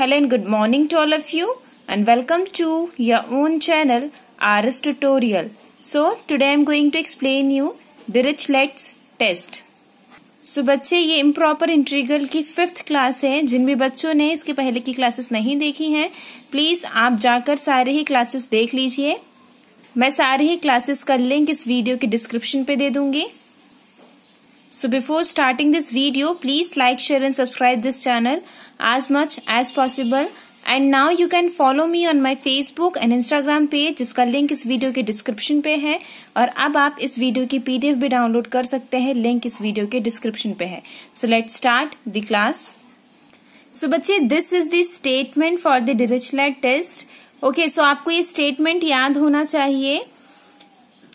Hello and good morning to all of you and welcome to your own channel RS tutorial. So today I am going to explain you Dirichlet's test. So बच्चे ये improper integral की fifth class है जिन भी बच्चों ने इसके पहले की क्लासेस नहीं देखी हैं प्लीज आप जाकर सारे ही क्लासेस देख लीजिए मैं सारे ही क्लासेस का लिंक इस वीडियो के डिस्क्रिप्शन पे दे दूंगी so before starting this video please like share and subscribe this channel as much as possible and now you can follow me on my Facebook and Instagram page जिसका link इस video के description पे है और अब आप इस video की पीडीएफ भी डाउनलोड कर सकते हैं लिंक इस वीडियो के डिस्क्रिप्शन पे है so let start the class so बच्चे this is the statement for the Dirichlet test okay so आपको ये स्टेटमेंट याद होना चाहिए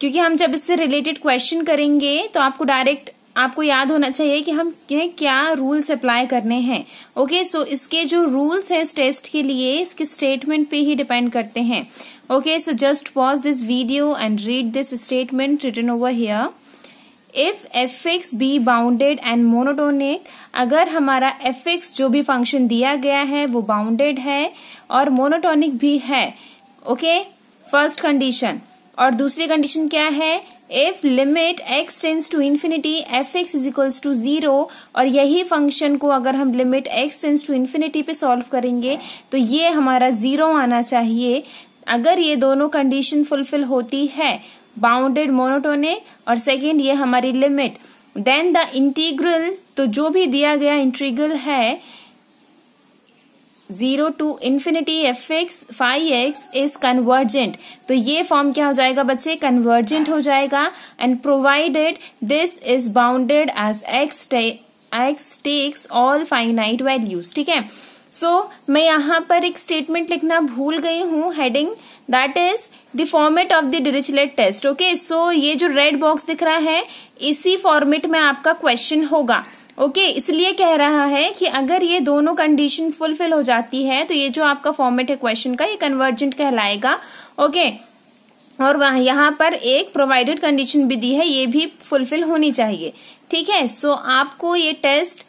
क्योंकि हम जब इससे रिलेटेड क्वेश्चन करेंगे तो आपको डायरेक्ट आपको याद होना चाहिए कि हम क्या रूल्स अप्लाई करने हैं ओके सो इसके जो रूल्स हैं इस टेस्ट के लिए इसके स्टेटमेंट पे ही डिपेंड करते हैं okay so just pause this video and read this statement written over here if f x be bounded and monotonic अगर हमारा एफ एक्स जो भी फंक्शन दिया गया है वो बाउंडेड है और मोनोटोनिक भी है ओके फर्स्ट कंडीशन और दूसरी कंडीशन क्या है if limit x tends to infinity F x is equals to zero और यही फंक्शन को अगर हम limit x tends to infinity पे सॉल्व करेंगे तो ये हमारा जीरो आना चाहिए अगर ये दोनों कंडीशन फुलफिल होती है बाउंडेड मोनोटोनिक और सेकेंड ये हमारी लिमिट देन द इंटीग्रल तो जो भी दिया गया इंटीग्रल है zero to infinity F x phi x is convergent तो ये फॉर्म क्या हो जाएगा बच्चे कन्वर्जेंट हो जाएगा and provided this is bounded as x x takes all finite values ठीक है सो so, मैं यहाँ पर एक स्टेटमेंट लिखना भूल गई हूँ heading that is the format of the Dirichlet test okay so ये जो रेड बॉक्स दिख रहा है इसी फॉर्मेट में आपका क्वेश्चन होगा ओके okay, इसलिए कह रहा है कि अगर ये दोनों कंडीशन फुलफिल हो जाती है तो ये जो आपका फॉर्मेट है क्वेश्चन का ये कन्वर्जेंट कहलाएगा ओके okay, और वहां यहाँ पर एक प्रोवाइडेड कंडीशन भी दी है ये भी फुलफिल होनी चाहिए ठीक है सो आपको ये टेस्ट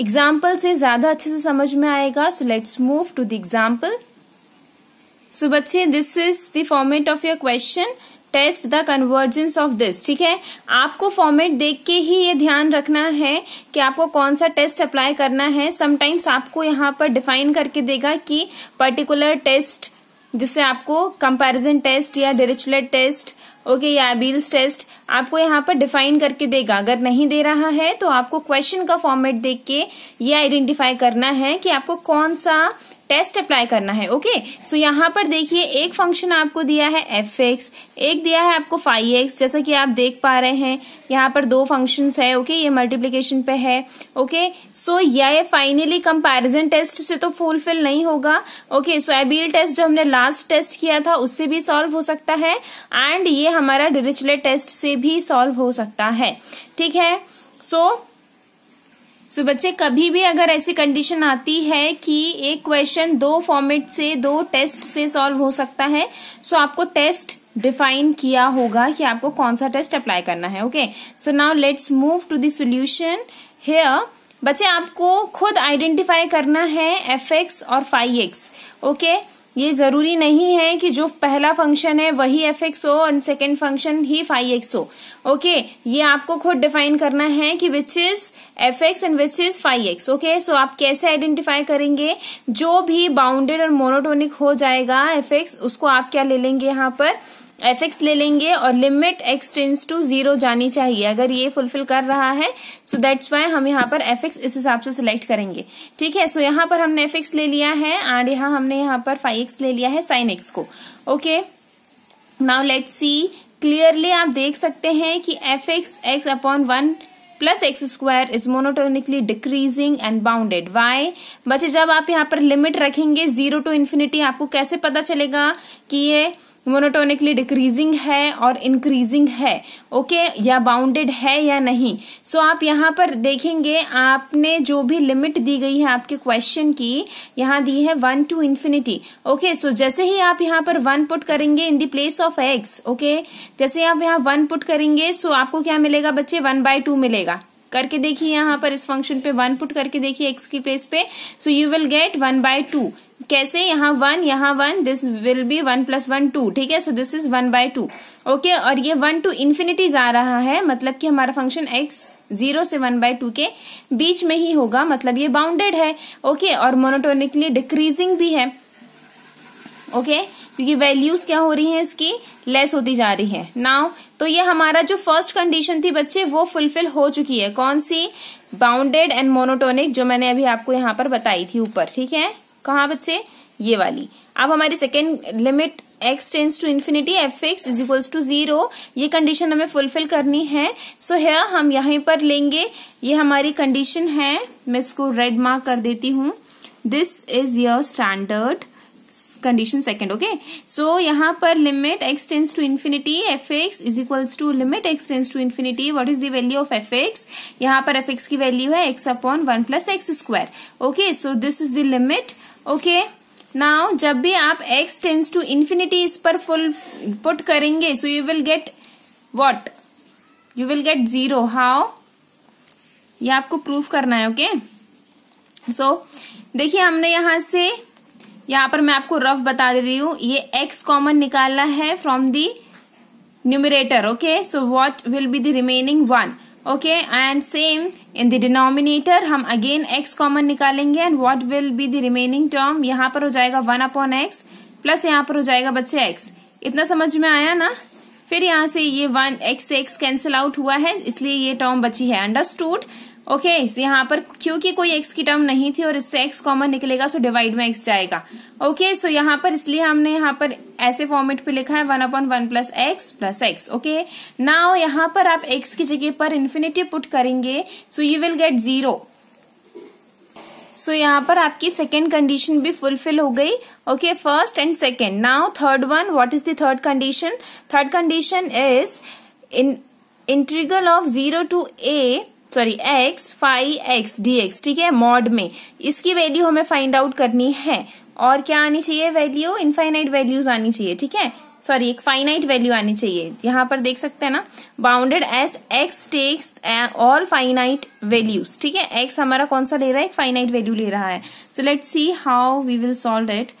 एग्जाम्पल से ज्यादा अच्छे से समझ में आएगा so let's move to the example so बच्चे this is the format of your question test the convergence of this ठीक है आपको फॉर्मेट देख के ही ये ध्यान रखना है कि आपको कौन सा टेस्ट अप्लाई करना है समटाइम्स आपको यहाँ पर डिफाइन करके देगा कि पर्टिकुलर टेस्ट जिससे आपको कंपैरिजन टेस्ट या डिरिचलेट टेस्ट ओके या बिल्स टेस्ट आपको यहाँ पर डिफाइन करके देगा अगर नहीं दे रहा है तो आपको क्वेश्चन का फॉर्मेट देख के ये आइडेंटिफाई करना है कि आपको कौन सा टेस्ट अप्लाई करना है ओके सो so, यहाँ पर देखिए एक फंक्शन आपको दिया है एफ एक्स एक दिया है आपको फाइव एक्स जैसा कि आप देख पा रहे हैं यहाँ पर दो फंक्शन है ओके okay? ये मल्टीप्लीकेशन पे है ओके सो यह फाइनली कंपेरिजन टेस्ट से तो फुलफिल नहीं होगा ओके सो एबील टेस्ट जो हमने लास्ट टेस्ट किया था उससे भी सॉल्व हो सकता है एंड ये हमारा डिरिचलेट टेस्ट से भी सॉल्व हो सकता है ठीक है सो so, सो so, बच्चे कभी भी अगर ऐसी कंडीशन आती है कि एक क्वेश्चन दो फॉर्मेट से दो टेस्ट से सॉल्व हो सकता है सो so आपको टेस्ट डिफाइन किया होगा कि आपको कौन सा टेस्ट अप्लाई करना है okay so now let's move to solution here बच्चे आपको खुद आइडेंटिफाई करना है एफ एक्स और फाइव एक्स ओके ये जरूरी नहीं है कि जो पहला फंक्शन है वही एफ एक्स हो और सेकेंड फंक्शन ही फाइव एक्स हो ओके ये आपको खुद डिफाइन करना है कि which is f x and which is phi x okay so आप कैसे आइडेंटिफाई करेंगे जो भी बाउंडेड और मोनोटोनिक हो जाएगा एफ एक्स उसको आप क्या ले लेंगे यहाँ पर एफ एक्स ले लेंगे और limit x tends to zero जानी चाहिए अगर ये फुलफिल कर रहा है सो दैट्स वाई हम यहाँ पर एफ एक्स इस हिसाब से सिलेक्ट करेंगे ठीक है सो so, यहाँ पर हमने एफ एक्स ले लिया है एंड यहाँ हमने यहाँ पर फाइव एक्स ले लिया है साइन एक्स को okay now let see clearly आप देख सकते हैं कि f x x upon one plus x square is monotonically decreasing and bounded why बच्चे जब आप यहाँ पर लिमिट रखेंगे जीरो टू इन्फिनिटी आपको कैसे पता चलेगा कि ये मोनोटोनिकली डिक्रीजिंग है और इंक्रीजिंग है ओके okay? या बाउंडेड है या नहीं सो so, आप यहाँ पर देखेंगे आपने जो भी लिमिट दी गई है आपके क्वेश्चन की यहाँ दी है one to infinity okay so जैसे ही आप यहाँ पर वन पुट करेंगे in the place of x okay जैसे आप यहाँ वन पुट करेंगे सो so आपको क्या मिलेगा बच्चे वन बाय टू मिलेगा करके देखिए यहाँ पर इस फंक्शन पे वन पुट करके देखिए एक्स की प्लेस पे so you will get one by two कैसे यहाँ वन यहाँ one this will be one plus one two ठीक है so this is one by two okay और ये वन टू इन्फिनिटी जा रहा है मतलब कि हमारा फंक्शन एक्स जीरो से वन बाय टू के बीच में ही होगा मतलब ये बाउंडेड है ओके okay, और मोनोटोनिकली डिक्रीजिंग भी है ओके क्योंकि वैल्यूज क्या हो रही है इसकी लेस होती जा रही है नाउ तो ये हमारा जो फर्स्ट कंडीशन थी बच्चे वो फुलफिल हो चुकी है कौन सी बाउंडेड एंड मोनोटोनिक जो मैंने अभी आपको यहाँ पर बताई थी ऊपर ठीक है कहा बच्चे ये वाली अब हमारी second limit x tends to infinity F x is equals to zero ये कंडीशन हमें फुलफिल करनी है सो so, है हम यहीं पर लेंगे ये हमारी कंडीशन है मैं इसको रेड मार्क कर देती हूँ this is your standard condition second okay so यहाँ पर limit x tends to infinity F x is equals to limit x tends to infinity what is value of F X यहाँ पर F X की value है X upon one plus x square okay so this is the limit okay now जब भी आप x tends to infinity इस पर फुल पुट करेंगे so you will get what you will get zero how ये आपको प्रूफ करना है ओके okay? सो so, देखिए हमने यहां से यहाँ पर मैं आपको रफ बता दे रही हूँ ये एक्स कॉमन निकालना है from the numerator okay so what will be the remaining one okay and same in the denominator हम अगेन एक्स कॉमन निकालेंगे and what will be the remaining term यहाँ पर हो जाएगा वन अपॉन एक्स प्लस यहाँ पर हो जाएगा बच्चे एक्स इतना समझ में आया ना फिर यहाँ से ये वन एक्स से एक्स कैंसिल आउट हुआ है इसलिए ये टर्म बची है अंडरस्टूड ओके okay, so यहाँ पर क्योंकि कोई एक्स की टर्म नहीं थी और इससे एक्स कॉमन निकलेगा सो डिवाइड में एक्स जाएगा ओके okay, सो so यहाँ पर इसलिए हमने यहाँ पर ऐसे फॉर्मेट पे लिखा है one upon one plus x plus x okay now यहाँ पर आप एक्स की जगह पर इन्फिनिटी पुट करेंगे so you will get zero so यहाँ पर आपकी सेकेंड कंडीशन भी फुलफिल हो गई okay first and second now third one what is third condition third condition is in integral of zero to a sorry x phi x d x ठीक है mod में इसकी वैल्यू हमें find out करनी है और क्या आनी चाहिए वैल्यू इनफाइनाइट वैल्यूज आनी चाहिए ठीक है सॉरी एक फाइनाइट वैल्यू आनी चाहिए यहाँ पर देख सकते हैं ना bounded as x takes all finite values ठीक है एक्स हमारा कौन सा ले रहा है एक फाइनाइट वैल्यू ले रहा है so let see how we will solve it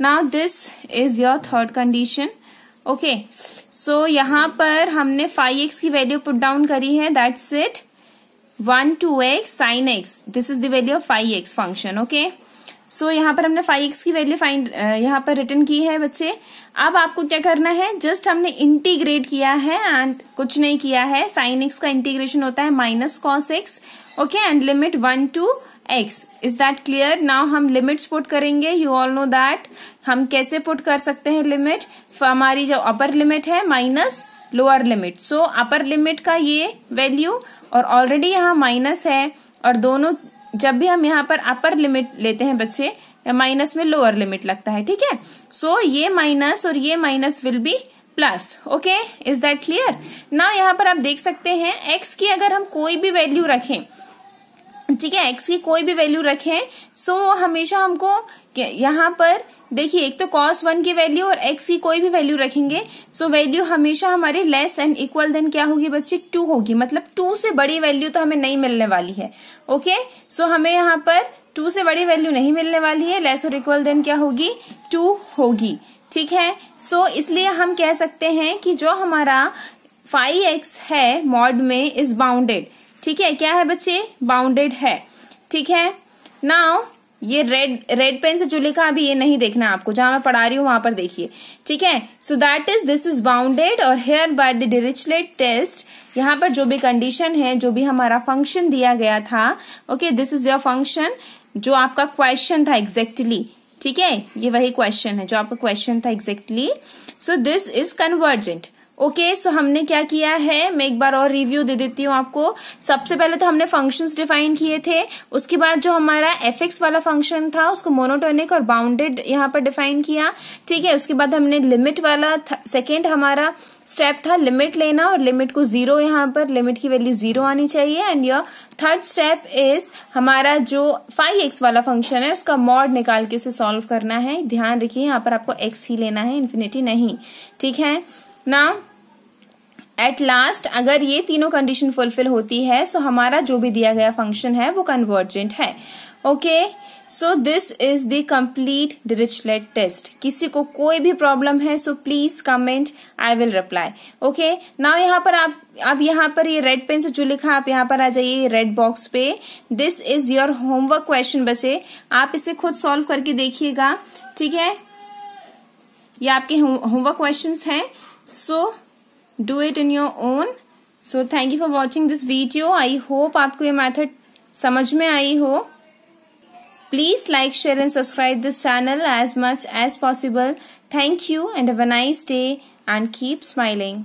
now this is your third condition okay so यहाँ पर हमने फाइव एक्स की वैल्यू पुट डाउन करी है that's it one to x sine x this is the value of phi x function okay so यहाँ पर हमने phi x की वैल्यू फाइंड यहाँ पर रिटर्न की है बच्चे अब आपको क्या करना है जस्ट हमने इंटीग्रेट किया है एंड कुछ नहीं किया है साइन एक्स का इंटीग्रेशन होता है minus cos x okay and limit one to x is that clear now हम लिमिट्स पुट करेंगे यू ऑल नो दैट हम कैसे पुट कर सकते हैं लिमिट हमारी जो अपर लिमिट है minus lower limit so upper limit का ये वैल्यू और ऑलरेडी यहाँ माइनस है और दोनों जब भी हम यहाँ पर अपर लिमिट लेते हैं बच्चे माइनस में लोअर लिमिट लगता है ठीक है सो ये माइनस और ये minus will be plus okay is that clear ना यहाँ पर आप देख सकते हैं एक्स की अगर हम कोई भी वैल्यू रखें ठीक है एक्स की कोई भी वैल्यू रखें सो so, हमेशा हमको यहाँ पर देखिए एक तो कॉस वन की वैल्यू और एक्स की कोई भी वैल्यू रखेंगे सो so वैल्यू हमेशा हमारे लेस एंड इक्वल देन क्या होगी बच्चे टू होगी मतलब टू से बड़ी वैल्यू तो हमें नहीं मिलने वाली है ओके okay? सो so हमें यहाँ पर टू से बड़ी वैल्यू नहीं मिलने वाली है लेस और इक्वल देन क्या होगी टू होगी ठीक है सो so, इसलिए हम कह सकते हैं कि जो हमारा फाइव एक्स है मॉड में इज बाउंडेड ठीक है क्या है बच्चे बाउंडेड है ठीक है नाउ ये रेड रेड पेन से जो लिखा अभी ये नहीं देखना आपको जहां मैं पढ़ा रही हूँ वहां पर देखिए ठीक है so that is this is bounded और here by the Dirichlet test यहाँ पर जो भी कंडीशन है जो भी हमारा फंक्शन दिया गया था okay this is your function जो आपका क्वेश्चन था एग्जैक्टली ठीक है ये वही क्वेश्चन है जो आपका क्वेश्चन था exactly so this is convergent okay okay, so so हमने क्या किया है मैं एक बार और रिव्यू दे देती हूँ आपको सबसे पहले तो हमने फंक्शंस डिफाइन किए थे उसके बाद जो हमारा एफ वाला फंक्शन था उसको मोनोटोनिक और बाउंडेड यहाँ पर डिफाइन किया ठीक है उसके बाद हमने लिमिट वाला सेकेंड हमारा स्टेप था लिमिट लेना और लिमिट को जीरो यहाँ पर लिमिट की वैल्यू जीरो आनी चाहिए and your third step is हमारा जो फाइव एक्स वाला फंक्शन है उसका मॉड निकाल के उसे सॉल्व करना है ध्यान रखिए यहाँ पर आपको एक्स ही लेना है इन्फिनिटी नहीं ठीक है ना एट लास्ट अगर ये तीनों कंडीशन फुलफिल होती है सो so हमारा जो भी दिया गया फंक्शन है वो कन्वर्जेंट है okay so this is the complete Dirichlet test किसी को कोई भी प्रॉब्लम है so please comment I will reply okay now यहाँ पर आप अब यहाँ पर ये रेड पेन से जो लिखा आप यहाँ पर आ जाइए रेड बॉक्स पे this is your homework question बचे आप इसे खुद सॉल्व करके देखिएगा ठीक है ये आपके होमवर्क क्वेश्चन हैं so so, do it in your own so thank you for watching this video I hope आपको ये मैथड समझ में आई हो please like share and subscribe this channel as much as possible thank you and have a nice day and keep smiling